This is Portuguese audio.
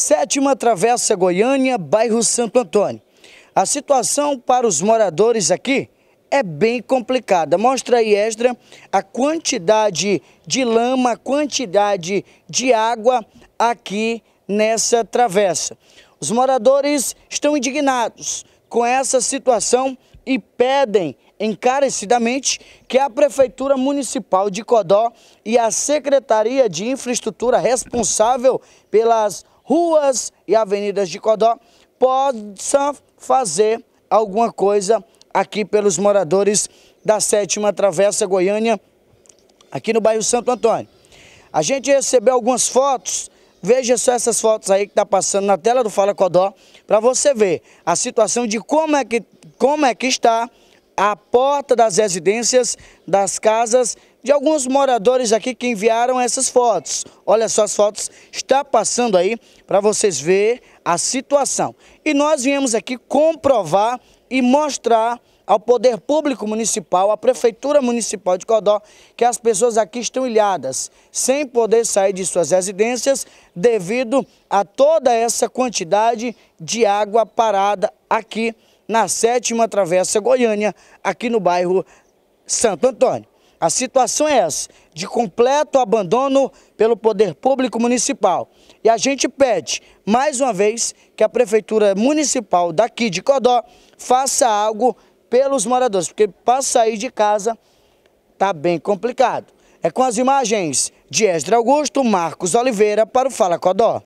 Sétima Travessa Goiânia, bairro Santo Antônio. A situação para os moradores aqui é bem complicada. Mostra aí, Esdra, a quantidade de lama, a quantidade de água aqui nessa travessa. Os moradores estão indignados com essa situação e pedem encarecidamente que a Prefeitura Municipal de Codó e a Secretaria de Infraestrutura responsável pelas ruas e avenidas de Codó possa fazer alguma coisa aqui pelos moradores da sétima Travessa Goiânia, aqui no bairro Santo Antônio. A gente recebeu algumas fotos, veja só essas fotos aí que está passando na tela do Fala Codó, para você ver a situação de como é que, como é que está a porta das residências, das casas de alguns moradores aqui que enviaram essas fotos. Olha só as fotos, está passando aí para vocês ver a situação. E nós viemos aqui comprovar e mostrar ao Poder Público Municipal, à Prefeitura Municipal de Codó, que as pessoas aqui estão ilhadas, sem poder sair de suas residências devido a toda essa quantidade de água parada aqui na sétima travessa Goiânia, aqui no bairro Santo Antônio. A situação é essa, de completo abandono pelo poder público municipal. E a gente pede, mais uma vez, que a Prefeitura Municipal daqui de Codó faça algo pelos moradores, porque para sair de casa está bem complicado. É com as imagens de Esdra Augusto, Marcos Oliveira para o Fala Codó.